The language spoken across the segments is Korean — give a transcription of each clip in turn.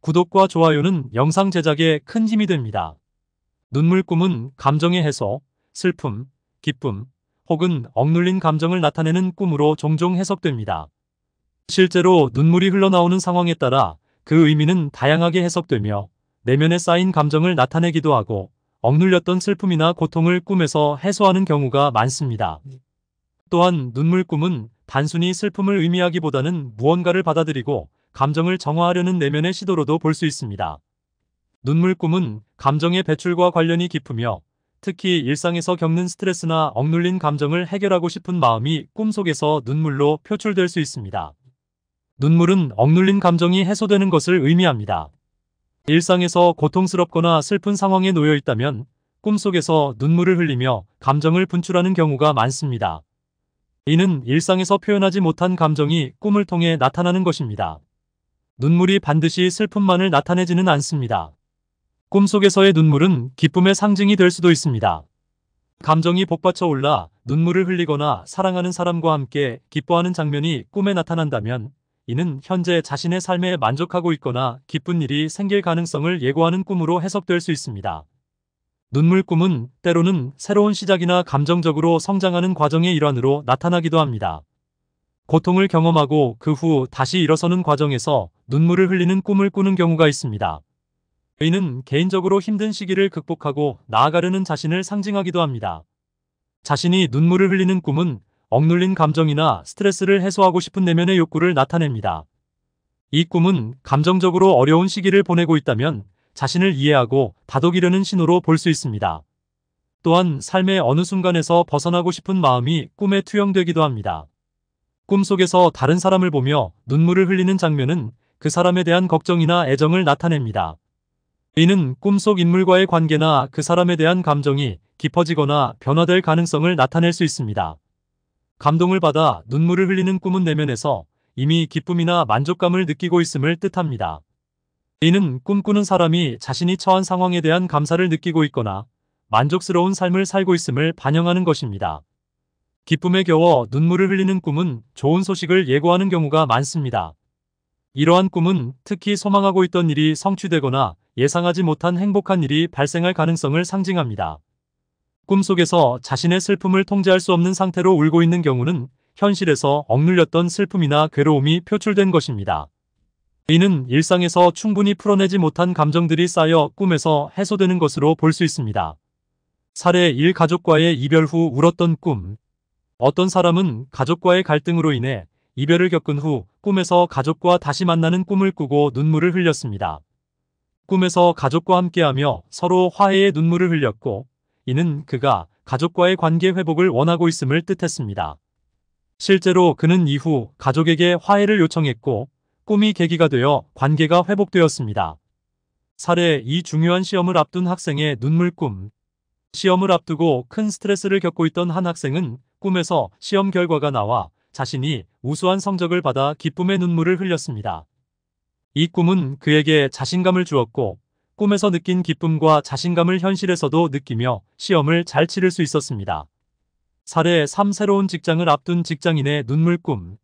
구독과 좋아요는 영상 제작에 큰 힘이 됩니다. 눈물꿈은 감정의 해소, 슬픔, 기쁨, 혹은 억눌린 감정을 나타내는 꿈으로 종종 해석됩니다. 실제로 눈물이 흘러나오는 상황에 따라 그 의미는 다양하게 해석되며 내면에 쌓인 감정을 나타내기도 하고 억눌렸던 슬픔이나 고통을 꿈에서 해소하는 경우가 많습니다. 또한 눈물꿈은 단순히 슬픔을 의미하기보다는 무언가를 받아들이고 감정을 정화하려는 내면의 시도로도 볼 수 있습니다. 눈물꿈은 감정의 배출과 관련이 깊으며 특히 일상에서 겪는 스트레스나 억눌린 감정을 해결하고 싶은 마음이 꿈속에서 눈물로 표출될 수 있습니다. 눈물은 억눌린 감정이 해소되는 것을 의미합니다. 일상에서 고통스럽거나 슬픈 상황에 놓여 있다면 꿈속에서 눈물을 흘리며 감정을 분출하는 경우가 많습니다. 이는 일상에서 표현하지 못한 감정이 꿈을 통해 나타나는 것입니다. 눈물이 반드시 슬픔만을 나타내지는 않습니다. 꿈속에서의 눈물은 기쁨의 상징이 될 수도 있습니다. 감정이 복받쳐 올라 눈물을 흘리거나 사랑하는 사람과 함께 기뻐하는 장면이 꿈에 나타난다면 이는 현재 자신의 삶에 만족하고 있거나 기쁜 일이 생길 가능성을 예고하는 꿈으로 해석될 수 있습니다. 눈물 꿈은 때로는 새로운 시작이나 감정적으로 성장하는 과정의 일환으로 나타나기도 합니다. 고통을 경험하고 그 후 다시 일어서는 과정에서 눈물을 흘리는 꿈을 꾸는 경우가 있습니다. 의는 개인적으로 힘든 시기를 극복하고 나아가려는 자신을 상징하기도 합니다. 자신이 눈물을 흘리는 꿈은 억눌린 감정이나 스트레스를 해소하고 싶은 내면의 욕구를 나타냅니다. 이 꿈은 감정적으로 어려운 시기를 보내고 있다면 자신을 이해하고 다독이려는 신호로 볼 수 있습니다. 또한 삶의 어느 순간에서 벗어나고 싶은 마음이 꿈에 투영되기도 합니다. 꿈속에서 다른 사람을 보며 눈물을 흘리는 장면은 그 사람에 대한 걱정이나 애정을 나타냅니다. 이는 꿈속 인물과의 관계나 그 사람에 대한 감정이 깊어지거나 변화될 가능성을 나타낼 수 있습니다. 감동을 받아 눈물을 흘리는 꿈은 내면에서 이미 기쁨이나 만족감을 느끼고 있음을 뜻합니다. 이는 꿈꾸는 사람이 자신이 처한 상황에 대한 감사를 느끼고 있거나 만족스러운 삶을 살고 있음을 반영하는 것입니다. 기쁨에 겨워 눈물을 흘리는 꿈은 좋은 소식을 예고하는 경우가 많습니다. 이러한 꿈은 특히 소망하고 있던 일이 성취되거나 예상하지 못한 행복한 일이 발생할 가능성을 상징합니다. 꿈속에서 자신의 슬픔을 통제할 수 없는 상태로 울고 있는 경우는 현실에서 억눌렸던 슬픔이나 괴로움이 표출된 것입니다. 이는 일상에서 충분히 풀어내지 못한 감정들이 쌓여 꿈에서 해소되는 것으로 볼 수 있습니다. 사례 1 가족과의 이별 후 울었던 꿈 어떤 사람은 가족과의 갈등으로 인해 이별을 겪은 후 꿈에서 가족과 다시 만나는 꿈을 꾸고 눈물을 흘렸습니다. 꿈에서 가족과 함께하며 서로 화해의 눈물을 흘렸고 이는 그가 가족과의 관계 회복을 원하고 있음을 뜻했습니다. 실제로 그는 이후 가족에게 화해를 요청했고 꿈이 계기가 되어 관계가 회복되었습니다. 사례 이 중요한 시험을 앞둔 학생의 눈물꿈 시험을 앞두고 큰 스트레스를 겪고 있던 한 학생은 꿈에서 시험 결과가 나와 자신이 우수한 성적을 받아 기쁨의 눈물을 흘렸습니다. 이 꿈은 그에게 자신감을 주었고 꿈에서 느낀 기쁨과 자신감을 현실에서도 느끼며 시험을 잘 치를 수 있었습니다. 사례 3 새로운 직장을 앞둔 직장인의 눈물 꿈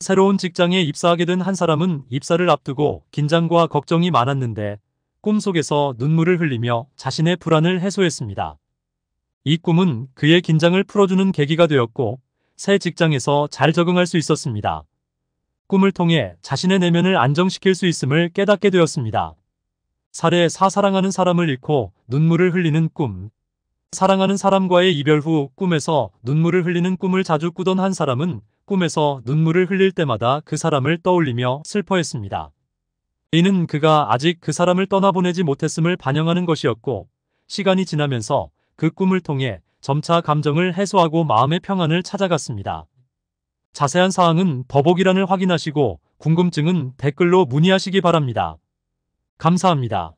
새로운 직장에 입사하게 된 한 사람은 입사를 앞두고 긴장과 걱정이 많았는데 꿈속에서 눈물을 흘리며 자신의 불안을 해소했습니다. 이 꿈은 그의 긴장을 풀어주는 계기가 되었고 새 직장에서 잘 적응할 수 있었습니다. 꿈을 통해 자신의 내면을 안정시킬 수 있음을 깨닫게 되었습니다. 사례 4사랑하는 사람을 잃고 눈물을 흘리는 꿈 사랑하는 사람과의 이별 후 꿈에서 눈물을 흘리는 꿈을 자주 꾸던 한 사람은 꿈에서 눈물을 흘릴 때마다 그 사람을 떠올리며 슬퍼했습니다. 이는 그가 아직 그 사람을 떠나보내지 못했음을 반영하는 것이었고 시간이 지나면서 그 꿈을 통해 점차 감정을 해소하고 마음의 평안을 찾아갔습니다. 자세한 사항은 더보기란을 확인하시고 궁금증은 댓글로 문의하시기 바랍니다. 감사합니다.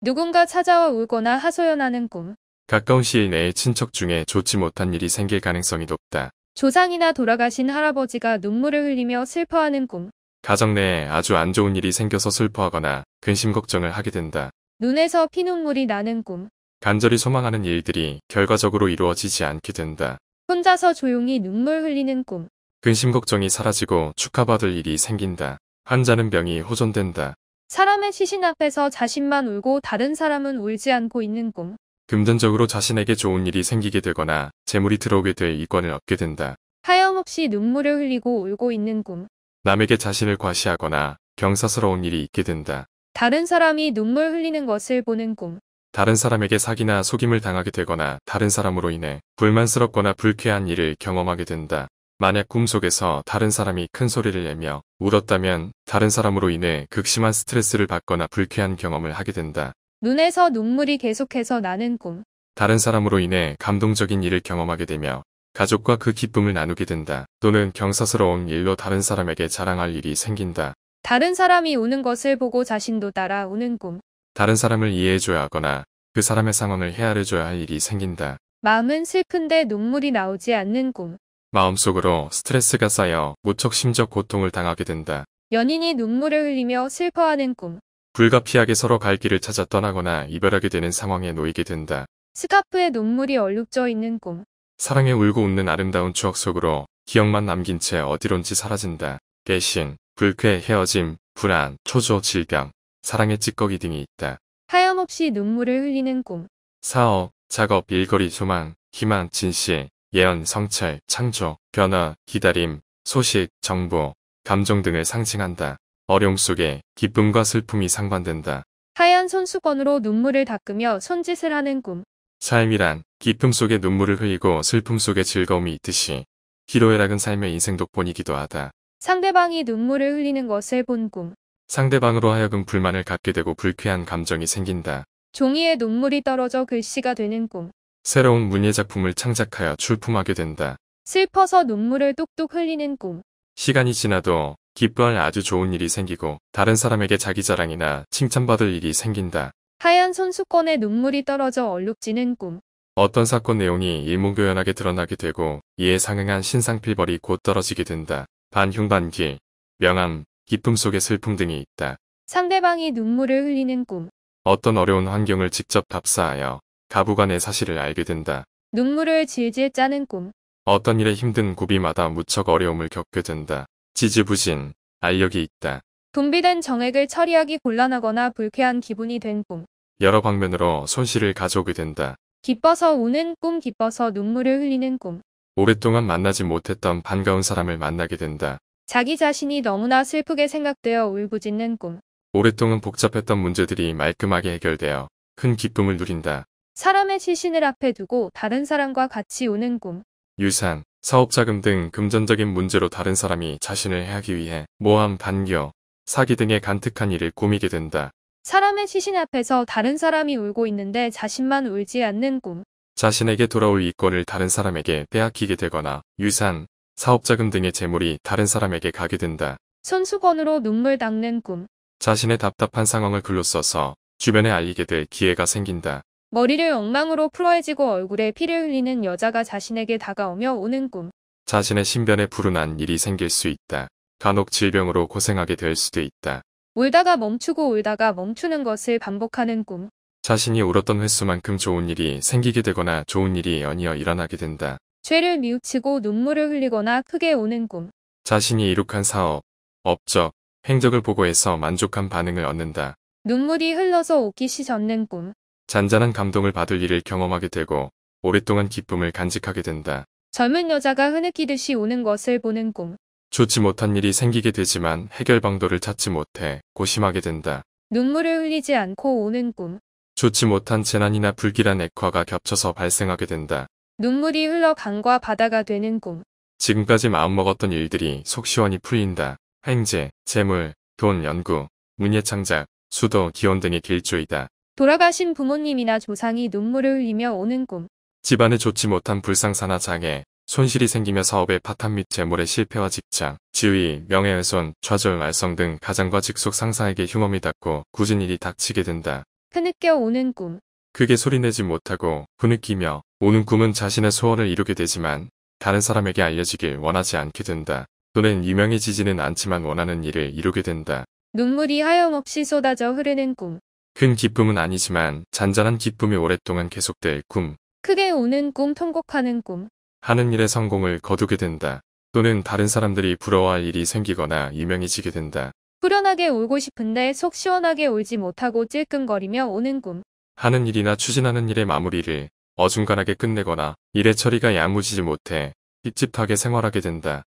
누군가 찾아와 울거나 하소연하는 꿈. 가까운 시일 내에 친척 중에 좋지 못한 일이 생길 가능성이 높다. 조상이나 돌아가신 할아버지가 눈물을 흘리며 슬퍼하는 꿈. 가정 내에 아주 안 좋은 일이 생겨서 슬퍼하거나 근심 걱정을 하게 된다. 눈에서 피눈물이 나는 꿈. 간절히 소망하는 일들이 결과적으로 이루어지지 않게 된다. 혼자서 조용히 눈물 흘리는 꿈. 근심 걱정이 사라지고 축하받을 일이 생긴다. 환자는 병이 호전된다. 사람의 시신 앞에서 자신만 울고 다른 사람은 울지 않고 있는 꿈. 금전적으로 자신에게 좋은 일이 생기게 되거나 재물이 들어오게 될 이권을 얻게 된다. 하염없이 눈물을 흘리고 울고 있는 꿈. 남에게 자신을 과시하거나 경사스러운 일이 있게 된다. 다른 사람이 눈물 흘리는 것을 보는 꿈. 다른 사람에게 사기나 속임을 당하게 되거나 다른 사람으로 인해 불만스럽거나 불쾌한 일을 경험하게 된다. 만약 꿈속에서 다른 사람이 큰 소리를 내며 울었다면 다른 사람으로 인해 극심한 스트레스를 받거나 불쾌한 경험을 하게 된다. 눈에서 눈물이 계속해서 나는 꿈. 다른 사람으로 인해 감동적인 일을 경험하게 되며 가족과 그 기쁨을 나누게 된다. 또는 경사스러운 일로 다른 사람에게 자랑할 일이 생긴다. 다른 사람이 우는 것을 보고 자신도 따라 우는 꿈. 다른 사람을 이해해줘야 하거나 그 사람의 상황을 헤아려줘야 할 일이 생긴다. 마음은 슬픈데 눈물이 나오지 않는 꿈. 마음속으로 스트레스가 쌓여 무척 심적 고통을 당하게 된다. 연인이 눈물을 흘리며 슬퍼하는 꿈. 불가피하게 서로 갈 길을 찾아 떠나거나 이별하게 되는 상황에 놓이게 된다. 스카프에 눈물이 얼룩져 있는 꿈. 사랑에 울고 웃는 아름다운 추억 속으로 기억만 남긴 채 어디론지 사라진다. 배신, 불쾌, 헤어짐, 불안, 초조, 질병, 사랑의 찌꺼기 등이 있다. 하염없이 눈물을 흘리는 꿈. 사업, 작업, 일거리, 소망 희망, 진실, 예언, 성찰, 창조, 변화, 기다림, 소식, 정보, 감정 등을 상징한다. 어려움 속에 기쁨과 슬픔이 상반된다. 하얀 손수건으로 눈물을 닦으며 손짓을 하는 꿈. 삶이란 기쁨 속에 눈물을 흘리고 슬픔 속에 즐거움이 있듯이 희로애락은 삶의 인생 독본이기도 하다. 상대방이 눈물을 흘리는 것을 본 꿈. 상대방으로 하여금 불만을 갖게 되고 불쾌한 감정이 생긴다. 종이에 눈물이 떨어져 글씨가 되는 꿈. 새로운 문예작품을 창작하여 출품하게 된다. 슬퍼서 눈물을 뚝뚝 흘리는 꿈. 시간이 지나도 기뻐할 아주 좋은 일이 생기고 다른 사람에게 자기 자랑이나 칭찬받을 일이 생긴다. 하얀 손수건에 눈물이 떨어져 얼룩지는 꿈. 어떤 사건 내용이 일목요연하게 드러나게 되고 이에 상응한 신상필벌이 곧 떨어지게 된다. 반흉반기, 명암, 기쁨 속에 슬픔 등이 있다. 상대방이 눈물을 흘리는 꿈. 어떤 어려운 환경을 직접 답사하여 가부간의 사실을 알게 된다. 눈물을 질질 짜는 꿈. 어떤 일에 힘든 고비마다 무척 어려움을 겪게 된다. 지지부진, 알력이 있다. 분비된 정액을 처리하기 곤란하거나 불쾌한 기분이 된 꿈. 여러 방면으로 손실을 가져오게 된다. 기뻐서 우는 꿈, 기뻐서 눈물을 흘리는 꿈. 오랫동안 만나지 못했던 반가운 사람을 만나게 된다. 자기 자신이 너무나 슬프게 생각되어 울부짖는 꿈. 오랫동안 복잡했던 문제들이 말끔하게 해결되어 큰 기쁨을 누린다. 사람의 시신을 앞에 두고 다른 사람과 같이 오는 꿈. 유산, 사업자금 등 금전적인 문제로 다른 사람이 자신을 해하기 위해 모함, 반겨, 사기 등의 간특한 일을 꾸미게 된다. 사람의 시신 앞에서 다른 사람이 울고 있는데 자신만 울지 않는 꿈. 자신에게 돌아올 이권을 다른 사람에게 빼앗기게 되거나 유산, 사업자금 등의 재물이 다른 사람에게 가게 된다. 손수건으로 눈물 닦는 꿈. 자신의 답답한 상황을 글로 써서 주변에 알리게 될 기회가 생긴다. 머리를 엉망으로 풀어해지고 얼굴에 피를 흘리는 여자가 자신에게 다가오며 오는 꿈. 자신의 신변에 불운한 일이 생길 수 있다. 간혹 질병으로 고생하게 될 수도 있다. 울다가 멈추고 울다가 멈추는 것을 반복하는 꿈. 자신이 울었던 횟수만큼 좋은 일이 생기게 되거나 좋은 일이 연이어 일어나게 된다. 죄를 미우치고 눈물을 흘리거나 크게 우는 꿈. 자신이 이룩한 사업, 업적, 행적을 보고해서 만족한 반응을 얻는다. 눈물이 흘러서 옷깃이 젖는 꿈. 잔잔한 감동을 받을 일을 경험하게 되고 오랫동안 기쁨을 간직하게 된다. 젊은 여자가 흐느끼듯이 오는 것을 보는 꿈. 좋지 못한 일이 생기게 되지만 해결 방도를 찾지 못해 고심하게 된다. 눈물을 흘리지 않고 오는 꿈. 좋지 못한 재난이나 불길한 액화가 겹쳐서 발생하게 된다. 눈물이 흘러 강과 바다가 되는 꿈. 지금까지 마음먹었던 일들이 속 시원히 풀린다. 행제, 재물, 돈 연구, 문예 창작, 수도, 기원 등의 길조이다. 돌아가신 부모님이나 조상이 눈물을 흘리며 오는 꿈. 집안에 좋지 못한 불상사나 장애, 손실이 생기며 사업의 파탄 및 재물의 실패와 직장, 지위, 명예훼손, 좌절, 말썽 등 가장과 직속 상사에게 흉험이 닿고 굳은 일이 닥치게 된다. 흐느껴 오는 꿈. 크게 소리내지 못하고 부느끼며 오는 꿈은 자신의 소원을 이루게 되지만 다른 사람에게 알려지길 원하지 않게 된다. 또는 유명해지지는 않지만 원하는 일을 이루게 된다. 눈물이 하염없이 쏟아져 흐르는 꿈. 큰 기쁨은 아니지만 잔잔한 기쁨이 오랫동안 계속될 꿈. 크게 오는 꿈 통곡하는 꿈. 하는 일의 성공을 거두게 된다. 또는 다른 사람들이 부러워할 일이 생기거나 유명해지게 된다. 후련하게 울고 싶은데 속 시원하게 울지 못하고 찔끔거리며 오는 꿈. 하는 일이나 추진하는 일의 마무리를 어중간하게 끝내거나 일의 처리가 야무지지 못해 삐집하게 생활하게 된다.